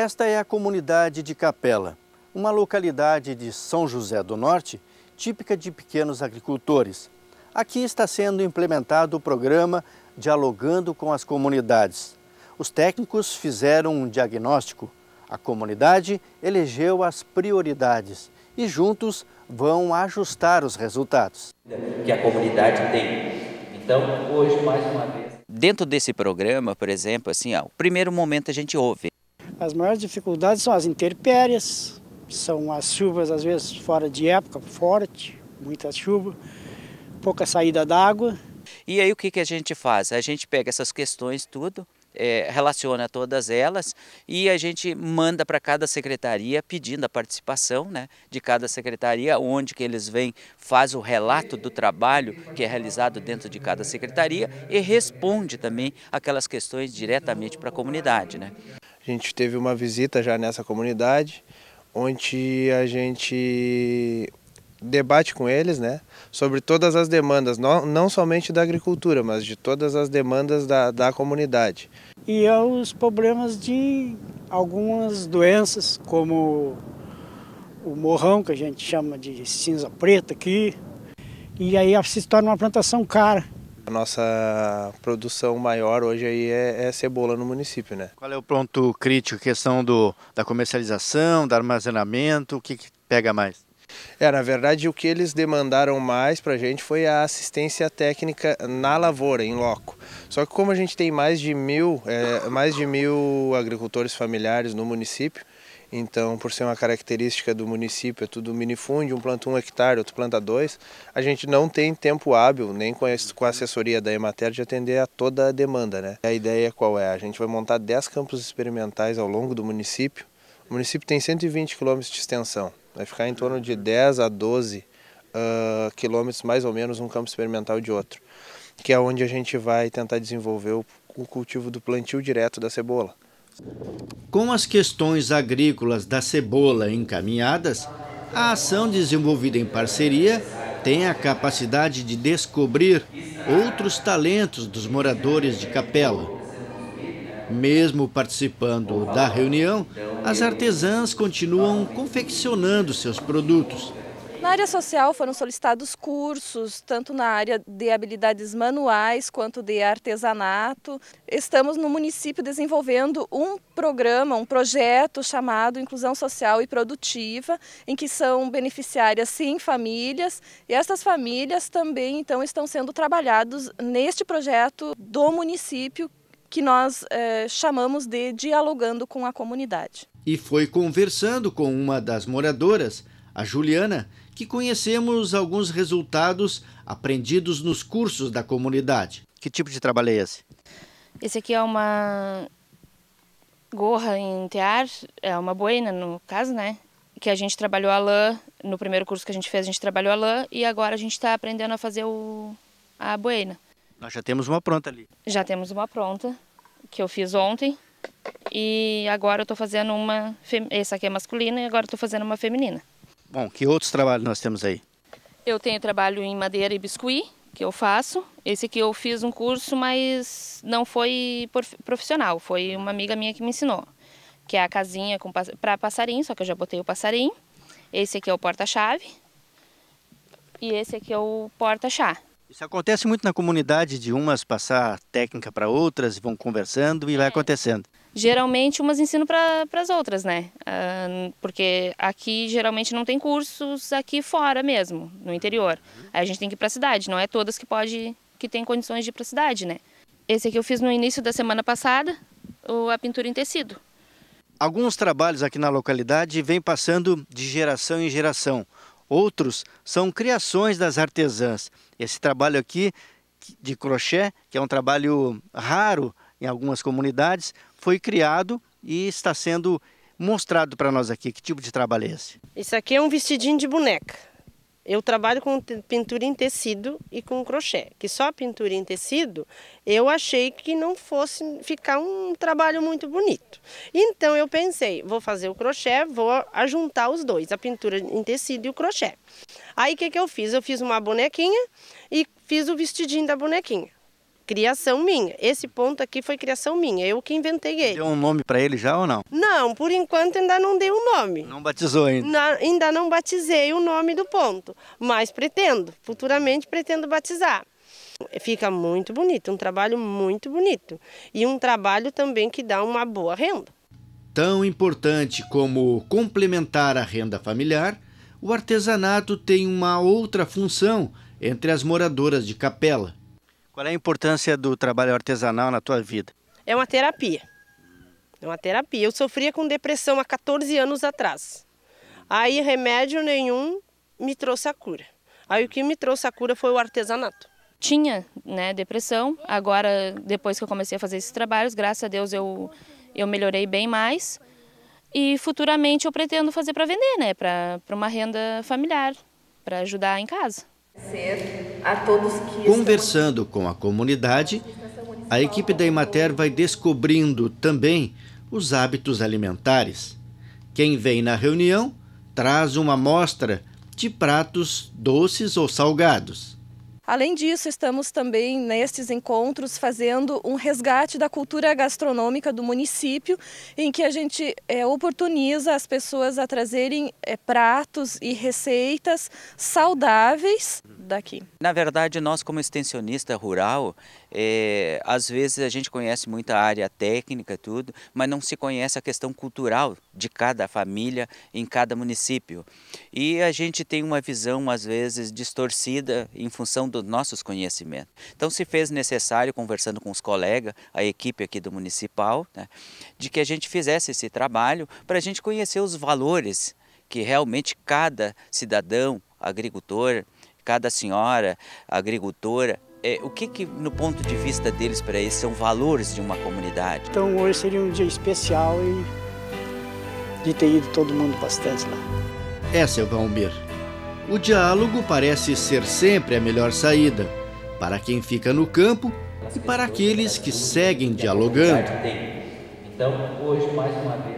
Esta é a comunidade de Capela, uma localidade de São José do Norte, típica de pequenos agricultores. Aqui está sendo implementado o programa Dialogando com as Comunidades. Os técnicos fizeram um diagnóstico. A comunidade elegeu as prioridades e juntos vão ajustar os resultados. Que a comunidade tem. Então, hoje, mais uma vez. Dentro desse programa, por exemplo, assim, ó, o primeiro momento a gente ouve as maiores dificuldades são as intempéries, são as chuvas às vezes fora de época, forte, muita chuva, pouca saída d'água. E aí o que, que a gente faz? A gente pega essas questões tudo, é, relaciona todas elas e a gente manda para cada secretaria pedindo a participação né, de cada secretaria, onde que eles vêm, faz o relato do trabalho que é realizado dentro de cada secretaria e responde também aquelas questões diretamente para a comunidade. Né. A gente teve uma visita já nessa comunidade, onde a gente debate com eles né, sobre todas as demandas, não, não somente da agricultura, mas de todas as demandas da, da comunidade. E aos é problemas de algumas doenças, como o morrão, que a gente chama de cinza preta aqui, e aí se torna uma plantação cara. A nossa produção maior hoje aí é, é cebola no município, né? Qual é o ponto crítico, questão do, da comercialização, do armazenamento, o que, que pega mais? É, na verdade, o que eles demandaram mais para a gente foi a assistência técnica na lavoura, em loco. Só que como a gente tem mais de mil, é, mais de mil agricultores familiares no município, então, por ser uma característica do município, é tudo minifúndio, um planta um hectare, outro planta dois, a gente não tem tempo hábil, nem com a assessoria da Emater, de atender a toda a demanda. Né? A ideia qual é? A gente vai montar 10 campos experimentais ao longo do município. O município tem 120 quilômetros de extensão, vai ficar em torno de 10 a 12 uh, ah, quilômetros, mais ou menos, um campo experimental de outro, que é onde a gente vai tentar desenvolver o, o cultivo do plantio direto da cebola. Com as questões agrícolas da cebola encaminhadas, a ação desenvolvida em parceria tem a capacidade de descobrir outros talentos dos moradores de Capela. Mesmo participando da reunião, as artesãs continuam confeccionando seus produtos. Na área social foram solicitados cursos, tanto na área de habilidades manuais quanto de artesanato. Estamos no município desenvolvendo um programa, um projeto chamado Inclusão Social e Produtiva, em que são beneficiárias sim famílias, e essas famílias também então estão sendo trabalhados neste projeto do município que nós eh, chamamos de dialogando com a comunidade. E foi conversando com uma das moradoras a Juliana, que conhecemos alguns resultados aprendidos nos cursos da comunidade. Que tipo de trabalho é esse? Esse aqui é uma gorra em tear, é uma boina no caso, né? Que a gente trabalhou a lã, no primeiro curso que a gente fez a gente trabalhou a lã e agora a gente está aprendendo a fazer o, a boina. Nós já temos uma pronta ali. Já temos uma pronta, que eu fiz ontem. E agora eu estou fazendo uma, essa aqui é masculina e agora estou fazendo uma feminina. Bom, que outros trabalhos nós temos aí? Eu tenho trabalho em madeira e biscuit, que eu faço. Esse aqui eu fiz um curso, mas não foi profissional, foi uma amiga minha que me ensinou. Que é a casinha para passarinho, só que eu já botei o passarinho. Esse aqui é o porta-chave. E esse aqui é o porta-chá. Isso acontece muito na comunidade de umas passar técnica para outras, vão conversando e vai é. acontecendo geralmente umas ensino para as outras, né? Uh, porque aqui geralmente não tem cursos aqui fora mesmo, no interior. Aí a gente tem que ir para a cidade, não é todas que pode que tem condições de ir para a cidade, né? Esse aqui eu fiz no início da semana passada, a pintura em tecido. Alguns trabalhos aqui na localidade vêm passando de geração em geração. Outros são criações das artesãs. Esse trabalho aqui de crochê, que é um trabalho raro em algumas comunidades, foi criado e está sendo mostrado para nós aqui. Que tipo de trabalho é esse? Isso aqui é um vestidinho de boneca. Eu trabalho com pintura em tecido e com crochê, que só a pintura em tecido eu achei que não fosse ficar um trabalho muito bonito. Então eu pensei, vou fazer o crochê, vou ajuntar os dois, a pintura em tecido e o crochê. Aí o que, que eu fiz? Eu fiz uma bonequinha e fiz o vestidinho da bonequinha criação minha. Esse ponto aqui foi criação minha, eu que inventei ele. Deu um nome para ele já ou não? Não, por enquanto ainda não dei um nome. Não batizou ainda? Na, ainda não batizei o nome do ponto, mas pretendo, futuramente pretendo batizar. Fica muito bonito, um trabalho muito bonito. E um trabalho também que dá uma boa renda. Tão importante como complementar a renda familiar, o artesanato tem uma outra função entre as moradoras de capela qual é a importância do trabalho artesanal na tua vida? É uma terapia. É uma terapia. Eu sofria com depressão há 14 anos atrás. Aí remédio nenhum me trouxe a cura. Aí o que me trouxe a cura foi o artesanato. Tinha, né, depressão. Agora, depois que eu comecei a fazer esses trabalhos, graças a Deus eu eu melhorei bem mais. E futuramente eu pretendo fazer para vender, né, para uma renda familiar, para ajudar em casa. Conversando com a comunidade, a equipe da Imater vai descobrindo também os hábitos alimentares. Quem vem na reunião traz uma amostra de pratos doces ou salgados. Além disso, estamos também nestes encontros fazendo um resgate da cultura gastronômica do município, em que a gente é, oportuniza as pessoas a trazerem é, pratos e receitas saudáveis daqui. Na verdade, nós como extensionista rural, é, às vezes a gente conhece muita área técnica tudo, mas não se conhece a questão cultural de cada família em cada município. E a gente tem uma visão às vezes distorcida em função do dos nossos conhecimentos. Então se fez necessário, conversando com os colegas, a equipe aqui do municipal, né, de que a gente fizesse esse trabalho para a gente conhecer os valores que realmente cada cidadão, agricultor, cada senhora agricultora, é, o que, que, no ponto de vista deles, para eles, são valores de uma comunidade? Então, hoje seria um dia especial e de ter ido todo mundo bastante lá. Essa é o Valmir o diálogo parece ser sempre a melhor saída para quem fica no campo e para aqueles que seguem dialogando. Então, hoje, mais uma vez.